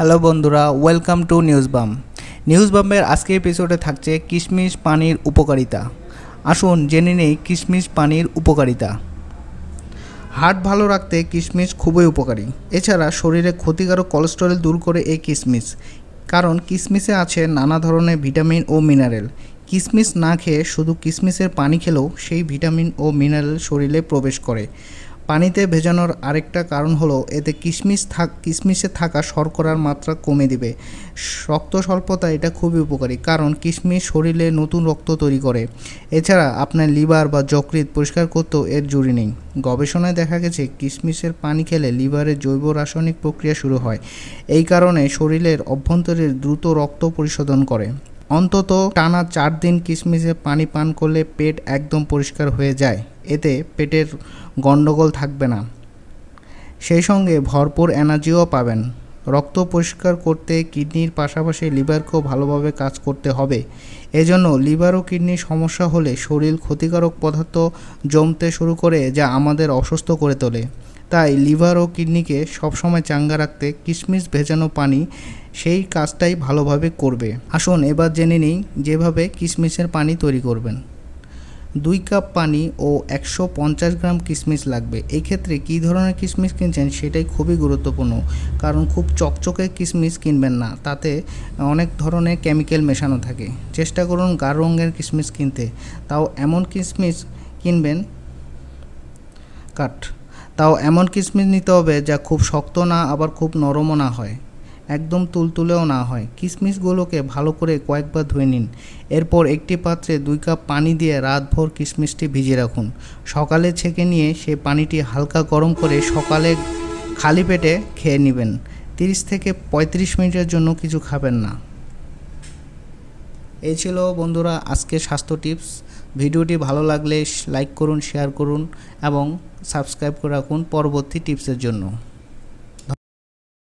hello বন্ধুরা welcome to news বাম news বামের আজকের এপিসোডে থাকছে কিশমিশ পানির উপকারিতা আসুন জেনে নেই কিশমিশ পানির উপকারিতা হার্ট ভালো রাখতে কিশমিশ খুবই উপকারী এছাড়া শরীরে ক্ষতিকারক কোলেস্টেরল দূর করে এই কিশমিশ কারণ কিশমিশে আছে নানা ধরনের ভিটামিন ও মিনারেল কিশমিশ না খেয়ে শুধু কিশমিশের পানি খেলেও সেই ভিটামিন ও মিনারেল শরীরে প্রবেশ করে পানিতে ভেজানোর আরেকটা কারণ হলো এতে কিশমিশ থাক কিশমিশে থাকা শর্করার মাত্রা কমে দিবে রক্ত স্বল্পতা এটা খুবই উপকারী কারণ কিশমিশ শরীরে নতুন রক্ত তৈরি করে এছাড়া আপনার লিভার বা যকৃৎ পরিষ্কার করতেও এর জুড়ি নেই গবেষণায় দেখা গেছে কিশমিশের পানি খেলে লিভারে জৈব রাসায়নিক প্রক্রিয়া শুরু হয় এই কারণে শরীরের অভ্যন্তরে দ্রুত রক্ত পরিশোধন করে অন্তত টানা চার দিন কিশমিশে পানি পান করলে পেট একদম পরিষ্কার হয়ে যায় এতে পেটের গণ্ডগোল থাকবে না সেই সঙ্গে ভরপুর এনার্জিও পাবেন রক্ত পরিষ্কার করতে কিডনির পাশাপাশি লিভারকেও ভালোভাবে কাজ করতে হবে এজন্য লিভার ও কিডনির সমস্যা হলে শরীর ক্ষতিকারক পদার্থ জমতে শুরু করে যা আমাদের অসুস্থ করে তোলে তাই লিভার ও কিডনিকে সবসময় চাঙ্গা রাখতে কিশমিশ ভেজানো পানি সেই কাজটাই ভালোভাবে করবে আসুন এবার জেনে নিই যেভাবে কিশমিশের পানি তৈরি করবেন দুই কাপ পানি ও একশো গ্রাম কিশমিশ লাগবে এক্ষেত্রে কী ধরনের কিশমিশ কিনছেন সেটাই খুবই গুরুত্বপূর্ণ কারণ খুব চকচকে কিশমিশ কিনবেন না তাতে অনেক ধরনের কেমিক্যাল মেশানো থাকে চেষ্টা করুন গাঢ় রঙের কিশমিশ কিনতে তাও এমন কিশমিশ কিনবেন কাঠ তাও এমন কিশমিশ নিতে হবে যা খুব শক্ত না আবার খুব নরমও না হয় একদম তুলতুলেও না হয় কিশমিশগুলোকে ভালো করে কয়েকবার ধুয়ে নিন এরপর একটি পাত্রে দুই কাপ পানি দিয়ে রাতভর কিশমিশটি ভিজিয়ে রাখুন সকালে ছেঁকে নিয়ে সেই পানিটি হালকা গরম করে সকালে খালি পেটে খেয়ে নেবেন তিরিশ থেকে ৩৫ মিনিটের জন্য কিছু খাবেন না এই ছিল বন্ধুরা আজকে স্বাস্থ্য টিপস ভিডিওটি ভালো লাগলে লাইক করুন শেয়ার করুন এবং সাবস্ক্রাইব করে রাখুন পরবর্তী টিপসের জন্য